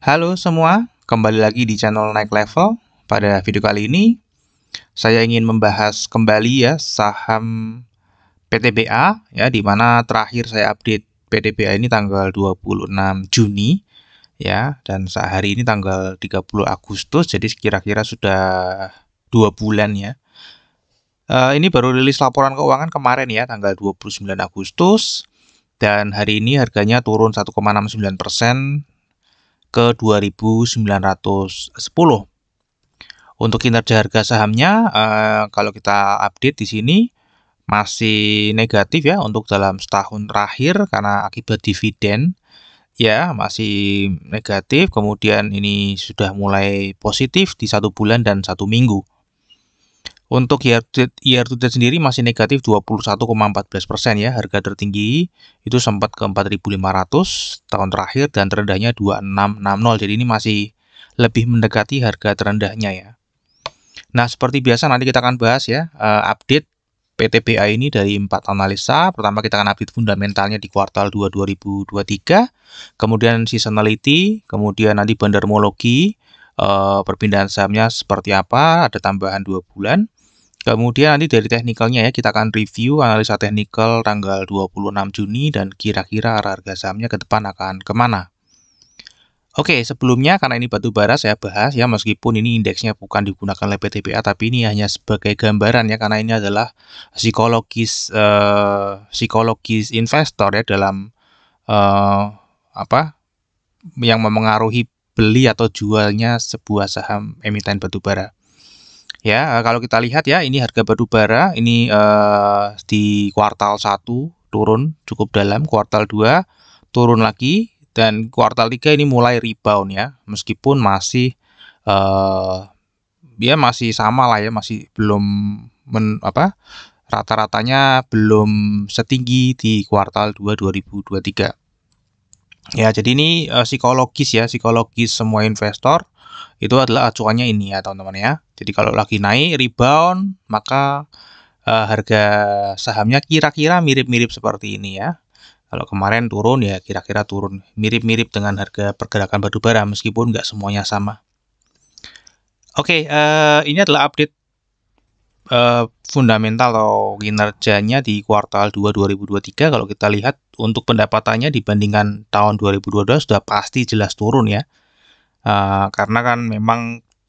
Halo semua, kembali lagi di channel Naik Level. Pada video kali ini, saya ingin membahas kembali ya saham PTBA ya di mana terakhir saya update PTBA ini tanggal 26 Juni ya dan saat hari ini tanggal 30 Agustus jadi kira-kira sudah dua bulan ya. Uh, ini baru rilis laporan keuangan kemarin ya tanggal 29 Agustus dan hari ini harganya turun 1,69 persen ke 2910. Untuk kinerja harga sahamnya eh, kalau kita update di sini masih negatif ya untuk dalam setahun terakhir karena akibat dividen ya masih negatif kemudian ini sudah mulai positif di satu bulan dan satu minggu untuk year to, year to date sendiri masih negatif 21,14 persen ya, harga tertinggi itu sempat ke 4.500 tahun terakhir dan terendahnya 2660. Jadi ini masih lebih mendekati harga terendahnya ya. Nah, seperti biasa nanti kita akan bahas ya uh, update PTBA ini dari empat analisa. Pertama kita akan update fundamentalnya di kuartal 2 2023, kemudian seasonality, kemudian nanti bandarmologi, eh, perpindahan sahamnya seperti apa, ada tambahan dua bulan. Kemudian nanti dari teknikalnya ya kita akan review analisa teknikal tanggal 26 Juni dan kira-kira arah harga sahamnya ke depan akan kemana. Oke, sebelumnya karena ini batu bara saya bahas ya meskipun ini indeksnya bukan digunakan oleh PTPA tapi ini hanya sebagai gambaran ya karena ini adalah psikologis eh, psikologis investor ya dalam eh, apa yang memengaruhi beli atau jualnya sebuah saham emiten batu batubara. Ya, eh, kalau kita lihat ya, ini harga batu bara ini eh, di kuartal 1 turun cukup dalam, kuartal 2 turun lagi dan kuartal 3 ini mulai rebound ya. Meskipun masih eh ya masih sama lah ya, masih belum men, apa? rata-ratanya belum setinggi di kuartal 2 2023. Ya, jadi ini eh, psikologis ya, psikologis semua investor itu adalah acuannya ini ya teman-teman ya. Jadi kalau lagi naik rebound maka uh, harga sahamnya kira-kira mirip-mirip seperti ini ya. Kalau kemarin turun ya kira-kira turun mirip-mirip dengan harga pergerakan batubara meskipun nggak semuanya sama. Oke, okay, uh, eh, ini adalah update uh, fundamental atau kinerjanya di kuartal 2 2023 kalau kita lihat untuk pendapatannya dibandingkan tahun 2022 sudah pasti jelas turun ya uh, karena kan memang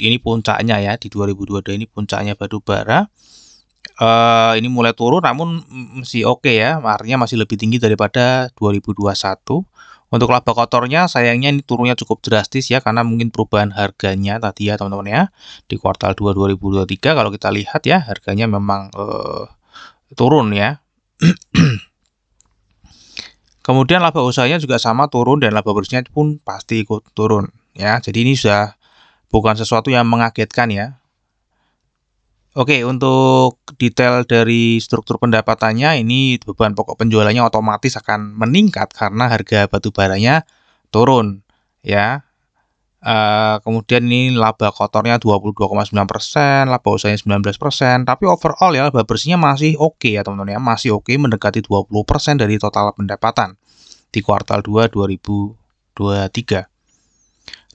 ini puncaknya ya di 2022 ini puncaknya batu bara uh, ini mulai turun namun masih oke okay ya artinya masih lebih tinggi daripada 2021 untuk laba kotornya sayangnya ini turunnya cukup drastis ya karena mungkin perubahan harganya tadi ya teman-teman ya di kuartal 2 2023 kalau kita lihat ya harganya memang uh, turun ya Kemudian laba usahanya juga sama turun dan laba bersihnya pun pasti ikut turun ya. Jadi ini sudah bukan sesuatu yang mengagetkan ya. Oke, untuk detail dari struktur pendapatannya ini beban pokok penjualannya otomatis akan meningkat karena harga batu baranya turun ya. Uh, kemudian ini laba kotornya 22,9%, laba usahanya 19%, tapi overall ya laba bersihnya masih oke okay ya teman-teman ya, masih oke okay, mendekati 20% dari total pendapatan di kuartal 2 2023.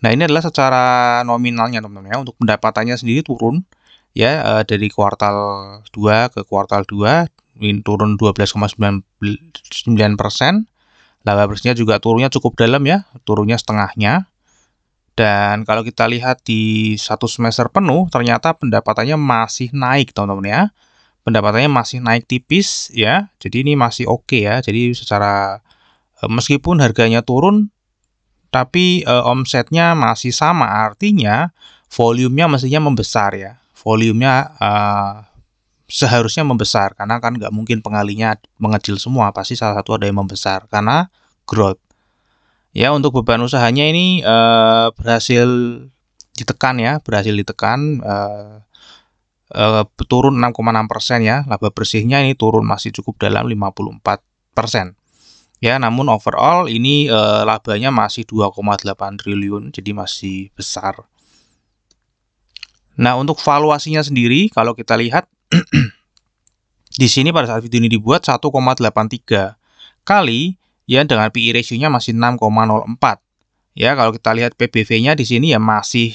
Nah, ini adalah secara nominalnya teman-teman ya. Untuk pendapatannya sendiri turun ya eh, dari kuartal 2 ke kuartal 2 ini turun 12,9 persen. Laba bersihnya juga turunnya cukup dalam ya, turunnya setengahnya. Dan kalau kita lihat di satu semester penuh, ternyata pendapatannya masih naik teman-teman ya. Pendapatannya masih naik tipis ya, jadi ini masih oke okay ya. Jadi secara eh, meskipun harganya turun, tapi e, omsetnya masih sama, artinya volumenya mestinya membesar ya. Volumenya e, seharusnya membesar karena kan nggak mungkin pengalinya mengecil semua, pasti salah satu ada yang membesar karena growth. Ya untuk beban usahanya ini e, berhasil ditekan ya, berhasil ditekan. E, Uh, turun 6,6 persen ya laba bersihnya ini turun masih cukup dalam 54 persen Ya, namun overall ini uh, labanya masih 2,8 triliun, jadi masih besar. Nah, untuk valuasinya sendiri kalau kita lihat di sini pada saat video ini dibuat 1,83 kali ya dengan PI e ratio-nya masih 6,04. Ya, kalau kita lihat PBV-nya di sini ya masih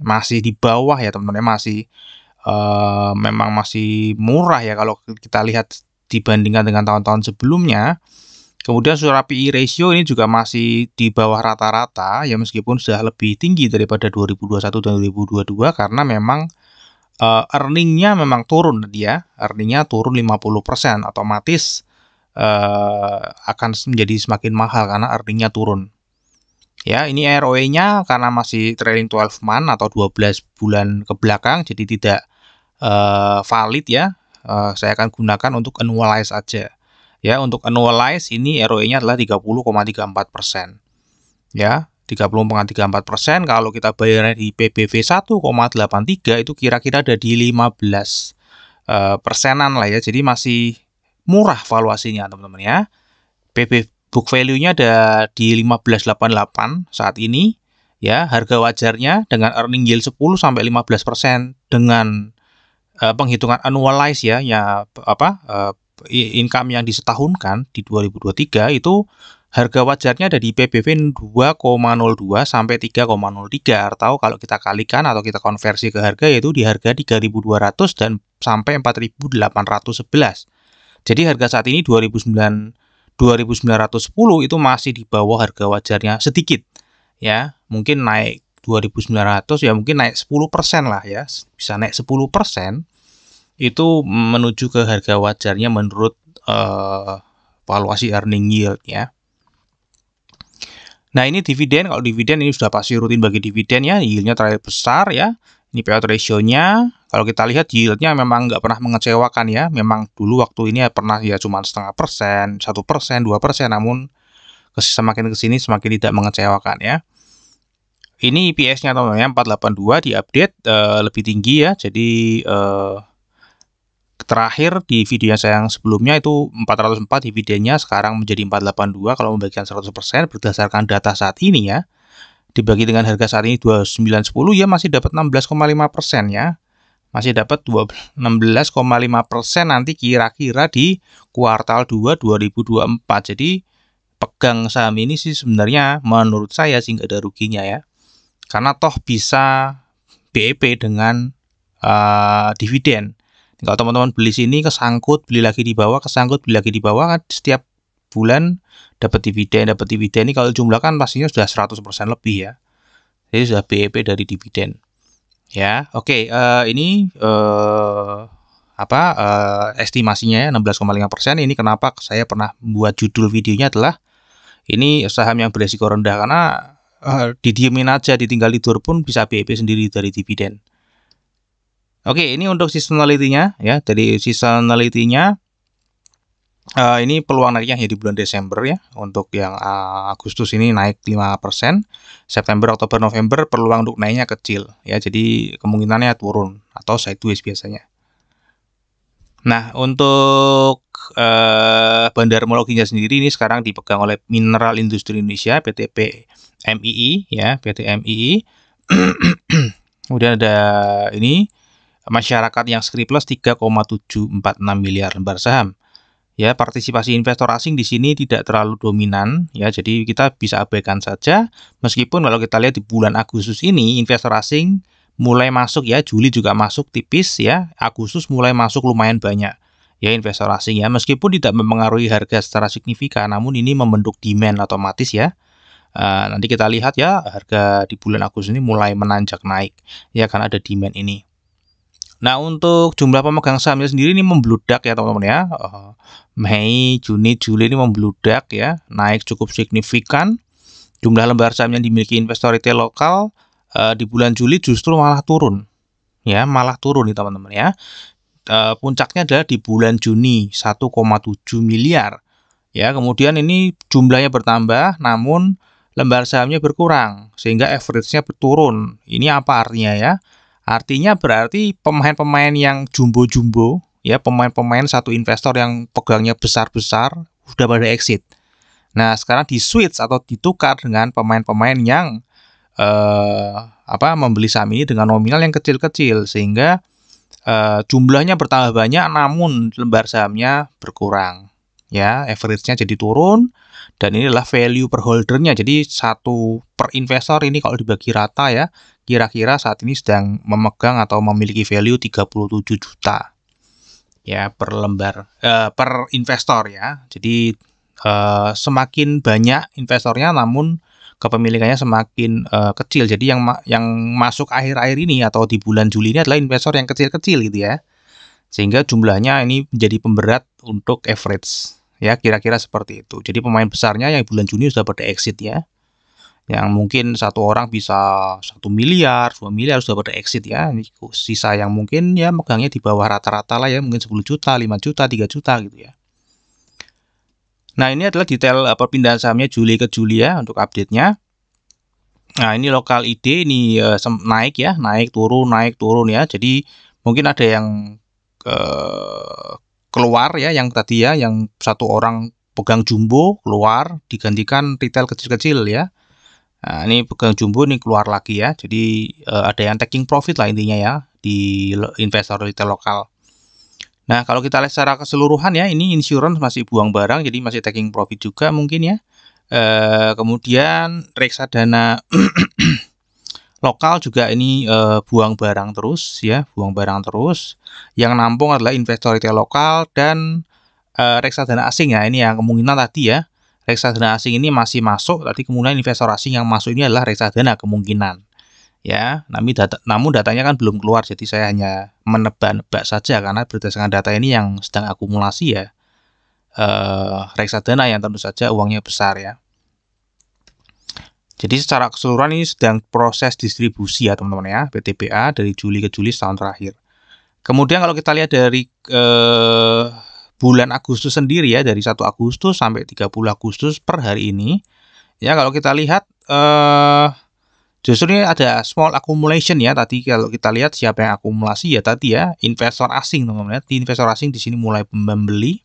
masih di bawah ya teman-teman, ya, masih uh, memang masih murah ya kalau kita lihat dibandingkan dengan tahun-tahun sebelumnya. Kemudian suara PI e ratio ini juga masih di bawah rata-rata ya meskipun sudah lebih tinggi daripada 2021 dan 2022 karena memang uh, earningnya memang turun dia, earningnya turun 50% otomatis uh, akan menjadi semakin mahal karena earningnya turun. Ya, ini ROE-nya karena masih trailing 12 month atau 12 bulan ke belakang jadi tidak uh, valid ya. Uh, saya akan gunakan untuk annualize aja. Ya, untuk annualize ini ROE-nya adalah 30,34%. Ya, 30,34%. Kalau kita bayarnya di PBV 1,83 itu kira-kira ada di 15 belas eh, persenan lah ya. Jadi masih murah valuasinya, teman-teman ya. PB book value-nya ada di 1588 saat ini ya harga wajarnya dengan earning yield 10 sampai 15% dengan uh, penghitungan annualize ya ya apa uh, income yang disetahunkan di 2023 itu harga wajarnya ada di PBV 2,02 sampai 3,03 atau kalau kita kalikan atau kita konversi ke harga yaitu di harga 3.200 dan sampai 4.811. Jadi harga saat ini 2009 2.910 itu masih di bawah harga wajarnya sedikit ya mungkin naik 2.900 ya mungkin naik 10% lah ya bisa naik persen itu menuju ke harga wajarnya menurut uh, valuasi earning yield ya. Nah ini dividen, kalau dividen ini sudah pasti rutin bagi dividen ya, yieldnya terlalu besar ya. Ini payout ratio-nya, kalau kita lihat yieldnya memang nggak pernah mengecewakan ya. Memang dulu waktu ini ya pernah ya cuma setengah persen, satu persen, dua persen, namun semakin sini semakin tidak mengecewakan ya. Ini EPS-nya teman-teman 482 diupdate uh, lebih tinggi ya, jadi uh, terakhir di video yang saya yang sebelumnya itu 404 dividennya sekarang menjadi 482 kalau membagikan 100% berdasarkan data saat ini ya. Dibagi dengan harga saat ini 2910 ya masih dapat 16,5% ya. Masih dapat 16,5% nanti kira-kira di kuartal 2 2024. Jadi pegang saham ini sih sebenarnya menurut saya sih nggak ada ruginya ya. Karena toh bisa BEP dengan uh, dividen kalau teman-teman beli sini kesangkut, beli lagi di bawah, kesangkut, beli lagi di bawah kan setiap bulan dapat dividen, dapat dividen ini kalau jumlah kan pastinya sudah 100% lebih ya. Jadi sudah BEP dari dividen. Ya, oke okay, uh, eh, ini uh, apa uh, estimasinya ya 16,5% ini kenapa saya pernah buat judul videonya adalah ini saham yang beresiko rendah karena uh, didiemin aja ditinggal tidur pun bisa BEP sendiri dari dividen. Oke, ini untuk seasonality-nya ya. Jadi seasonality-nya uh, ini peluang naiknya ya di bulan Desember ya. Untuk yang uh, Agustus ini naik 5%, September, Oktober, November peluang untuk naiknya kecil ya. Jadi kemungkinannya turun atau sideways biasanya. Nah, untuk uh, bandarmologinya sendiri ini sekarang dipegang oleh Mineral Industri Indonesia PTP MII ya, PT MII. Kemudian ada ini masyarakat yang scriptless 3,746 miliar lembar saham. Ya, partisipasi investor asing di sini tidak terlalu dominan ya. Jadi kita bisa abaikan saja meskipun kalau kita lihat di bulan Agustus ini investor asing mulai masuk ya, Juli juga masuk tipis ya. Agustus mulai masuk lumayan banyak ya investor asing ya. Meskipun tidak mempengaruhi harga secara signifikan namun ini membentuk demand otomatis ya. Uh, nanti kita lihat ya harga di bulan Agustus ini mulai menanjak naik ya karena ada demand ini. Nah, untuk jumlah pemegang sahamnya sendiri ini membludak ya, teman-teman ya. Oh, Mei, Juni, Juli ini membludak ya, naik cukup signifikan. Jumlah lembar saham yang dimiliki investor retail lokal uh, di bulan Juli justru malah turun. Ya, malah turun nih teman-teman ya. Uh, puncaknya adalah di bulan Juni 1,7 miliar. Ya, kemudian ini jumlahnya bertambah namun lembar sahamnya berkurang sehingga average-nya berturun. Ini apa artinya ya? Artinya berarti pemain-pemain yang jumbo-jumbo, ya pemain-pemain satu investor yang pegangnya besar-besar sudah pada exit. Nah sekarang di switch atau ditukar dengan pemain-pemain yang eh, apa membeli saham ini dengan nominal yang kecil-kecil sehingga eh, jumlahnya bertambah banyak namun lembar sahamnya berkurang ya average-nya jadi turun dan inilah value per holdernya jadi satu per investor ini kalau dibagi rata ya kira-kira saat ini sedang memegang atau memiliki value 37 juta ya per lembar eh, per investor ya jadi eh, semakin banyak investornya namun kepemilikannya semakin eh, kecil jadi yang yang masuk akhir-akhir ini atau di bulan Juli ini adalah investor yang kecil-kecil gitu ya sehingga jumlahnya ini menjadi pemberat untuk average ya kira-kira seperti itu jadi pemain besarnya yang bulan Juni sudah pada exit ya yang mungkin satu orang bisa satu miliar dua miliar sudah pada exit ya Ini sisa yang mungkin ya megangnya di bawah rata-rata lah ya mungkin 10 juta 5 juta 3 juta gitu ya nah ini adalah detail eh, perpindahan sahamnya Juli ke Juli ya untuk update-nya nah ini lokal ID ini eh, naik ya naik turun naik turun ya jadi mungkin ada yang keluar ya yang tadi ya yang satu orang pegang jumbo keluar digantikan retail kecil-kecil ya. Nah, ini pegang jumbo ini keluar lagi ya. Jadi uh, ada yang taking profit lah intinya ya di investor retail lokal. Nah, kalau kita lihat secara keseluruhan ya, ini insurance masih buang barang jadi masih taking profit juga mungkin ya. Uh, kemudian reksadana lokal juga ini eh, buang barang terus ya, buang barang terus. Yang nampung adalah investor retail lokal dan eh, reksadana asing ya. Ini yang kemungkinan tadi ya, reksadana asing ini masih masuk, Tadi kemudian investor asing yang masuk ini adalah reksadana kemungkinan. Ya, namun, data, namun datanya kan belum keluar, jadi saya hanya menebak-nebak saja karena berdasarkan data ini yang sedang akumulasi ya. Eh, reksadana yang tentu saja uangnya besar ya. Jadi secara keseluruhan ini sedang proses distribusi ya teman-teman ya PTBA dari Juli ke Juli tahun terakhir. Kemudian kalau kita lihat dari eh, bulan Agustus sendiri ya dari 1 Agustus sampai 30 Agustus per hari ini ya kalau kita lihat eh, justru ini ada small accumulation ya tadi kalau kita lihat siapa yang akumulasi ya tadi ya investor asing teman-teman ya. di Investor asing di sini mulai membeli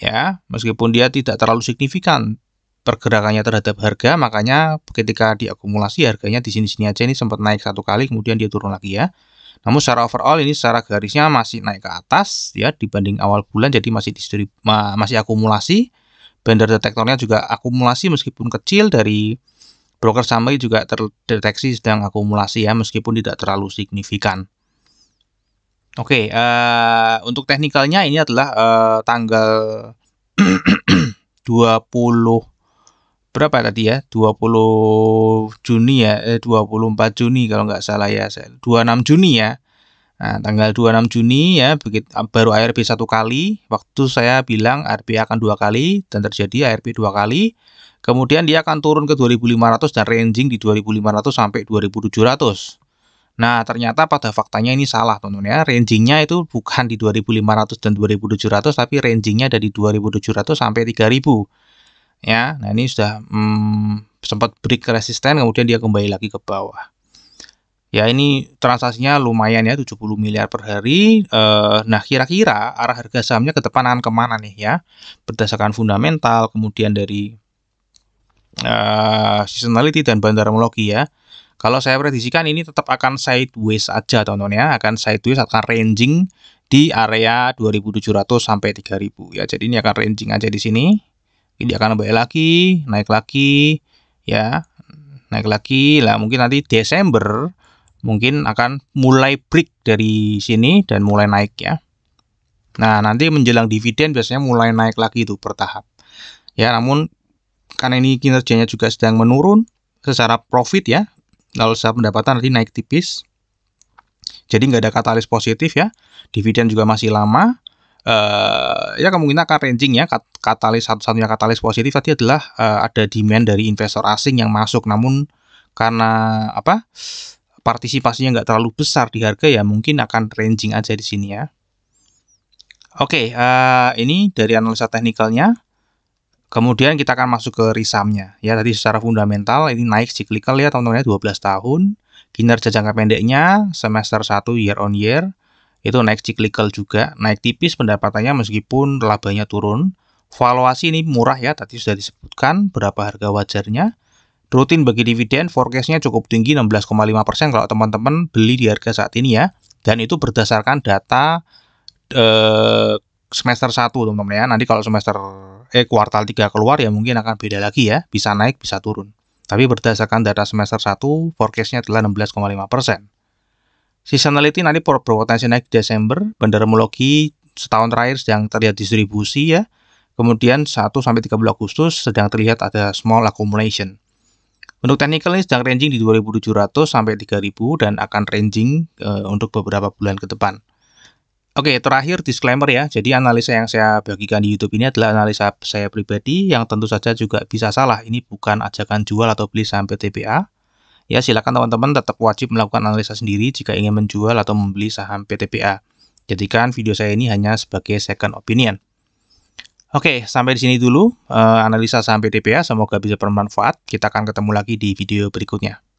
ya meskipun dia tidak terlalu signifikan pergerakannya terhadap harga makanya ketika diakumulasi harganya di sini-sini aja ini sempat naik satu kali kemudian dia turun lagi ya namun secara overall ini secara garisnya masih naik ke atas ya dibanding awal bulan jadi masih distrib masih akumulasi bandar detektornya juga akumulasi meskipun kecil dari broker summary juga terdeteksi sedang akumulasi ya meskipun tidak terlalu signifikan Oke, uh, untuk teknikalnya ini adalah uh, tanggal 20 berapa tadi ya 20 Juni ya eh, 24 Juni kalau nggak salah ya 26 Juni ya Nah, tanggal 26 Juni ya begitu baru ARP satu kali. Waktu saya bilang ARP akan dua kali dan terjadi ARP dua kali. Kemudian dia akan turun ke 2500 dan ranging di 2500 sampai 2700. Nah, ternyata pada faktanya ini salah, teman-teman ya. Rangingnya itu bukan di 2500 dan 2700 tapi rangingnya ada di 2700 sampai 3000 ya. Nah, ini sudah hmm, sempat break resisten kemudian dia kembali lagi ke bawah. Ya, ini transaksinya lumayan ya 70 miliar per hari. Eh, nah, kira-kira arah harga sahamnya ke depan akan kemana nih ya? Berdasarkan fundamental, kemudian dari eh, seasonality dan bandarmologi ya. Kalau saya prediksikan ini tetap akan sideways aja teman-teman ya, akan sideways akan ranging di area 2700 sampai 3000 ya. Jadi ini akan ranging aja di sini dia akan balik lagi naik lagi ya naik lagi lah mungkin nanti Desember mungkin akan mulai break dari sini dan mulai naik ya nah nanti menjelang dividen biasanya mulai naik lagi itu bertahap ya namun karena ini kinerjanya juga sedang menurun secara profit ya lalu secara pendapatan nanti naik tipis jadi nggak ada katalis positif ya dividen juga masih lama Eh, ya kemungkinan akan ranging ya katalis satu-satunya katalis positif tadi adalah uh, ada demand dari investor asing yang masuk namun karena apa partisipasinya nggak terlalu besar di harga ya mungkin akan ranging aja di sini ya oke okay, uh, eh, ini dari analisa teknikalnya kemudian kita akan masuk ke risamnya ya tadi secara fundamental ini naik cyclical ya teman-teman ya 12 tahun kinerja jangka pendeknya semester 1 year on year itu naik cyclical juga, naik tipis pendapatannya meskipun labanya turun. Valuasi ini murah ya, tadi sudah disebutkan berapa harga wajarnya. Rutin bagi dividen, forecastnya cukup tinggi 16,5% kalau teman-teman beli di harga saat ini ya. Dan itu berdasarkan data eh, semester 1 teman-teman ya. Nanti kalau semester eh kuartal 3 keluar ya mungkin akan beda lagi ya, bisa naik bisa turun. Tapi berdasarkan data semester 1, forecastnya adalah 16,5%. Seasonality nanti berpotensi naik Desember, Bandara setahun terakhir sedang terlihat distribusi ya. Kemudian 1 sampai 30 Agustus sedang terlihat ada small accumulation. Untuk technical ini sedang ranging di 2700 sampai 3000 dan akan ranging e, untuk beberapa bulan ke depan. Oke, terakhir disclaimer ya. Jadi analisa yang saya bagikan di YouTube ini adalah analisa saya pribadi yang tentu saja juga bisa salah. Ini bukan ajakan jual atau beli sampai TPA. Ya, silakan teman-teman tetap wajib melakukan analisa sendiri jika ingin menjual atau membeli saham PTPA. Jadikan video saya ini hanya sebagai second opinion. Oke, sampai di sini dulu eh, analisa saham PTPA. Semoga bisa bermanfaat. Kita akan ketemu lagi di video berikutnya.